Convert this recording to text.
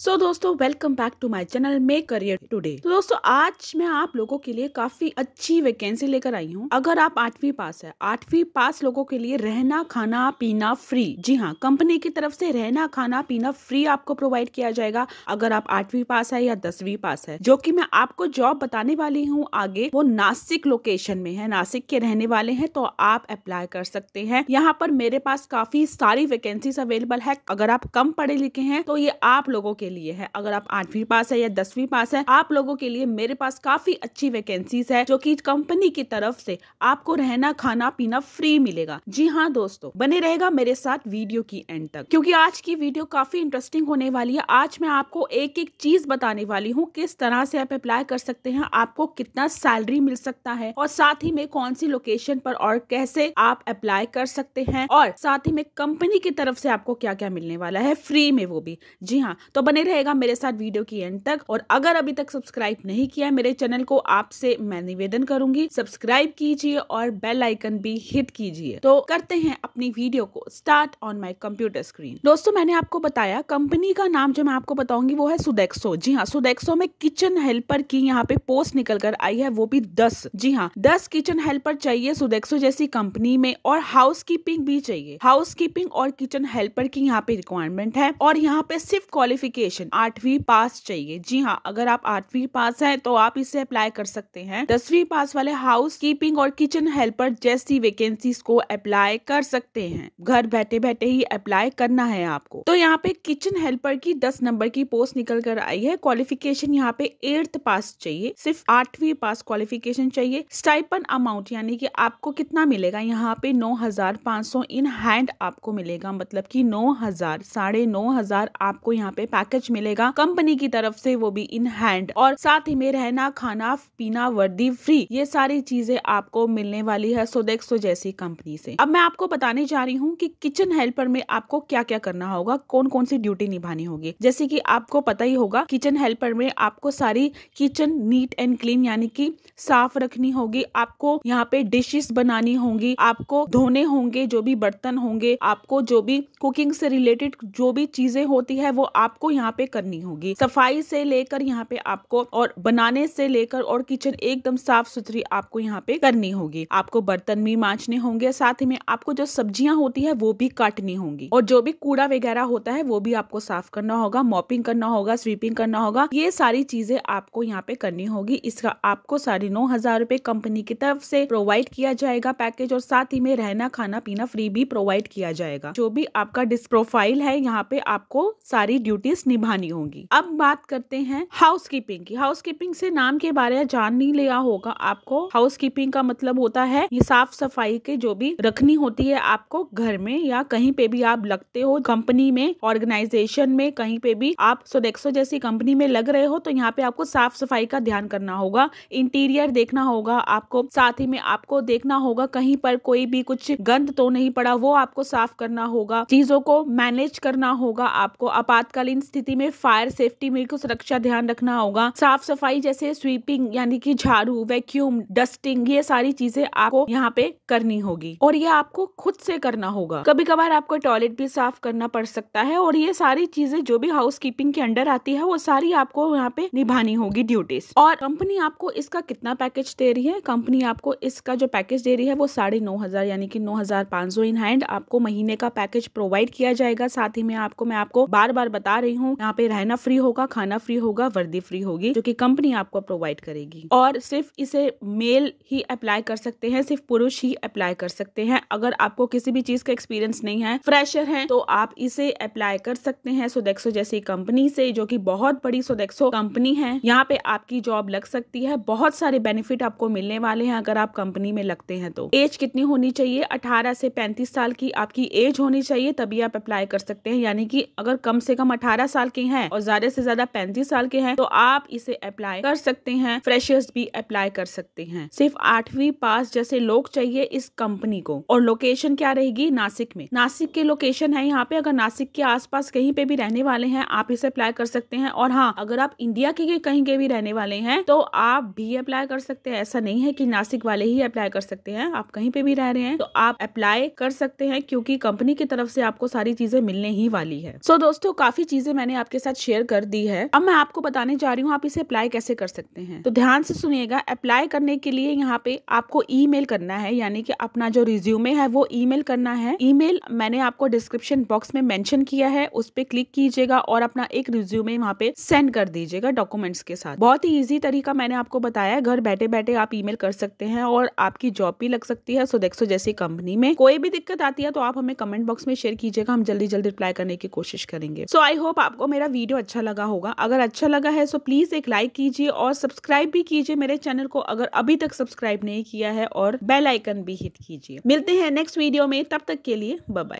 सो so, दोस्तों welcome back to my channel मे career today तो दोस्तों आज मैं आप लोगों के लिए काफी अच्छी वैकेंसी लेकर आई हूँ अगर आप आठवीं पास है आठवीं पास लोगों के लिए रहना खाना पीना फ्री जी हाँ कंपनी की तरफ से रहना खाना पीना फ्री आपको प्रोवाइड किया जाएगा अगर आप आठवीं पास है या दसवीं पास है जो की मैं आपको जॉब बताने वाली हूँ आगे वो नासिक लोकेशन में है नासिक के रहने वाले है तो आप अप्लाई कर सकते हैं यहाँ पर मेरे पास काफी सारी वैकेंसी अवेलेबल है अगर आप कम पढ़े लिखे हैं तो ये आप लोगों के लिए है अगर आप आठवीं पास है या दसवीं पास है आप लोगों के लिए मेरे पास काफी अच्छी वैकेंसीज है जो की कंपनी की तरफ से आपको रहना खाना पीना फ्री मिलेगा जी हाँ दोस्तों बने रहेगा मेरे साथ वीडियो की एंड तक क्योंकि आज की वीडियो काफी इंटरेस्टिंग होने वाली है आज मैं आपको एक एक चीज बताने वाली हूँ किस तरह से आप अप्लाई कर सकते हैं आपको कितना सैलरी मिल सकता है और साथ ही में कौन सी लोकेशन पर और कैसे आप अप्लाई कर सकते हैं और साथ ही में कंपनी की तरफ से आपको क्या क्या मिलने वाला है फ्री में वो भी जी हाँ तो बने बने रहेगा मेरे साथ वीडियो की एंड तक और अगर अभी तक सब्सक्राइब नहीं किया है मेरे चैनल को आपसे मैं निवेदन करूंगी सब्सक्राइब कीजिए और बेल आइकन भी हिट कीजिए तो करते हैं अपनी वीडियो को start on my computer screen दोस्तों मैंने आपको बताया कंपनी का नाम जो मैं आपको बताऊंगी वो है सुडेक्सो जी हाँ सुडेक्सो में किचन हेल्पर की यहाँ पे पोस्ट निकल कर आई है वो भी दस जी हाँ दस किचन हेल्पर चाहिए सुडेक्सो जैसी कंपनी में और हाउस भी चाहिए हाउस और किचन हेल्पर की यहाँ पे रिक्वायरमेंट है और यहाँ पे सिर्फ क्वालिफिकेशन क्वालिफिकेशन आठवीं पास चाहिए जी हाँ अगर आप आठवीं पास है तो आप इसे अप्लाई कर सकते हैं दसवीं पास वाले हाउस कीपिंग और किचन हेल्पर जैसी वेकेंसी को अप्लाई कर सकते हैं घर बैठे बैठे ही अप्लाई करना है आपको तो यहाँ पे किचन हेल्पर की दस नंबर की पोस्ट निकल कर आई है क्वालिफिकेशन यहाँ पे एट्थ पास चाहिए सिर्फ आठवीं पास क्वालिफिकेशन चाहिए स्टाइपन अमाउंट यानी कि आपको कितना मिलेगा यहाँ पे नौ हजार पाँच सौ इन हैंड आपको मिलेगा मतलब कि नौ हजार साढ़े नौ हजार आपको यहाँ पे पैकेज पैकेज मिलेगा कंपनी की तरफ से वो भी इन हैंड और साथ ही में रहना खाना पीना वर्दी फ्री ये सारी चीजें आपको मिलने वाली है सोडेक्सो जैसी कंपनी से अब मैं आपको बताने जा रही हूँ कि किचन हेल्पर में आपको क्या क्या करना होगा कौन कौन सी ड्यूटी निभानी होगी जैसे कि आपको पता ही होगा किचन हेल्पर में आपको सारी किचन नीट एंड क्लीन यानी कि साफ रखनी होगी आपको यहाँ पे डिशेस बनानी होंगी आपको धोने होंगे जो भी बर्तन होंगे आपको जो भी कुकिंग से रिलेटेड जो भी चीजें होती है वो आपको यहाँ यहाँ पे करनी होगी सफाई से लेकर यहाँ पे आपको और बनाने से लेकर और किचन एकदम साफ सुथरी आपको यहाँ पे करनी होगी आपको बर्तन भी माँचने होंगे साथ ही में आपको जो सब्जियां होती है वो भी काटनी होंगी और जो भी कूड़ा वगैरह होता है वो भी आपको साफ करना होगा मॉपिंग करना होगा स्वीपिंग करना होगा ये सारी चीजें आपको यहाँ पे करनी होगी इसका आपको साढ़े नौ हजार रूपए कंपनी की तरफ से प्रोवाइड किया जाएगा पैकेज और साथ ही में रहना खाना पीना फ्री भी प्रोवाइड किया जाएगा जो भी आपका डिस्क प्रोफाइल है यहाँ पे आपको सारी ड्यूटीज निभानी होगी अब बात करते हैं हाउस कीपिंग की हाउस कीपिंग से नाम के बारे में जान नहीं लिया होगा आपको हाउस कीपिंग का मतलब होता है ये साफ सफाई के जो भी रखनी होती है आपको घर में या कहीं पे भी आप लगते हो कंपनी में ऑर्गेनाइजेशन में कहीं पे भी आप सोडेक्सो जैसी कंपनी में लग रहे हो तो यहाँ पे आपको साफ सफाई का ध्यान करना होगा इंटीरियर देखना होगा आपको साथ ही में आपको देखना होगा कहीं पर कोई भी कुछ गंद तो नहीं पड़ा वो आपको साफ करना होगा चीजों को मैनेज करना होगा आपको आपातकालीन स्थिति स्थिति में फायर सेफ्टी मेरे को सुरक्षा ध्यान रखना होगा साफ सफाई जैसे स्वीपिंग यानी कि झाड़ू वैक्यूम डस्टिंग ये सारी चीजें आपको यहाँ पे करनी होगी और ये आपको खुद से करना होगा कभी कभार आपको टॉयलेट भी साफ करना पड़ सकता है और ये सारी चीजें जो भी हाउस कीपिंग के अंडर आती है वो सारी आपको यहाँ पे निभानी होगी ड्यूटीज और कंपनी आपको इसका कितना पैकेज दे रही है कंपनी आपको इसका जो पैकेज दे रही है वो साढ़े नौ हजार यानी कि नौ हजार पांच सौ इन हैंड आपको महीने का पैकेज प्रोवाइड किया जाएगा साथ ही में आपको मैं आपको बार बार बता रही हूँ हूँ यहाँ पे रहना फ्री होगा खाना फ्री होगा वर्दी फ्री होगी जो कि कंपनी आपको प्रोवाइड करेगी और सिर्फ इसे मेल ही अप्लाई कर सकते हैं सिर्फ पुरुष ही अप्लाई कर सकते हैं अगर आपको किसी भी चीज का एक्सपीरियंस नहीं है फ्रेशर है तो आप इसे अप्लाई कर सकते हैं सोडेक्सो जैसी कंपनी से जो की बहुत बड़ी सोडेक्सो कंपनी है यहाँ पे आपकी जॉब लग सकती है बहुत सारे बेनिफिट आपको मिलने वाले हैं अगर आप कंपनी में लगते हैं तो एज कितनी होनी चाहिए 18 से 35 साल की आपकी एज होनी चाहिए तभी आप अप्लाई कर सकते हैं यानी कि अगर कम से कम 18 साल साल के हैं और ज्यादा से ज्यादा पैंतीस साल के हैं तो आप इसे अप्लाई कर सकते हैं फ्रेशर्स भी अप्लाई कर सकते हैं सिर्फ आठवीं पास जैसे लोग चाहिए इस कंपनी को और लोकेशन क्या रहेगी नासिक में नासिक की लोकेशन है यहाँ पे अगर नासिक के आस कहीं पे भी रहने वाले हैं आप इसे अप्लाई कर सकते हैं और हाँ अगर आप इंडिया के कहीं के भी रहने वाले हैं तो आप भी अप्लाई कर सकते हैं ऐसा नहीं है की नासिक वाले ही अप्लाई कर सकते हैं आप कहीं पे भी रह रहे हैं तो आप अप्लाई कर सकते हैं क्योंकि कंपनी की तरफ से आपको सारी चीजें मिलने ही वाली है सो so, दोस्तों काफी चीजें मैंने मैंने आपके साथ शेयर कर दी है अब मैं आपको बताने जा रही हूँ आप इसे अप्लाई कैसे कर सकते हैं तो ध्यान से सुनिएगा अप्लाई करने के लिए यहाँ पे आपको ई करना है यानी कि अपना जो रिज्यूमे है वो ई करना है ई मैंने आपको डिस्क्रिप्शन बॉक्स में मैंशन किया है उस पर क्लिक कीजिएगा और अपना एक रिज्यूमे वहाँ पे सेंड कर दीजिएगा डॉक्यूमेंट्स के साथ बहुत ही ईजी तरीका मैंने आपको बताया घर बैठे बैठे आप ईमेल कर सकते हैं और आपकी जॉब भी लग सकती है सुदेक्सो जैसी कंपनी में कोई भी दिक्कत आती है तो आप हमें कमेंट बॉक्स में शेयर कीजिएगा हम जल्दी जल्दी रिप्लाई करने की कोशिश करेंगे सो आई होप आप आपको मेरा वीडियो अच्छा लगा होगा अगर अच्छा लगा है सो तो प्लीज़ एक लाइक कीजिए और सब्सक्राइब भी कीजिए मेरे चैनल को अगर अभी तक सब्सक्राइब नहीं किया है और बेल आइकन भी हिट कीजिए मिलते हैं नेक्स्ट वीडियो में तब तक के लिए बाय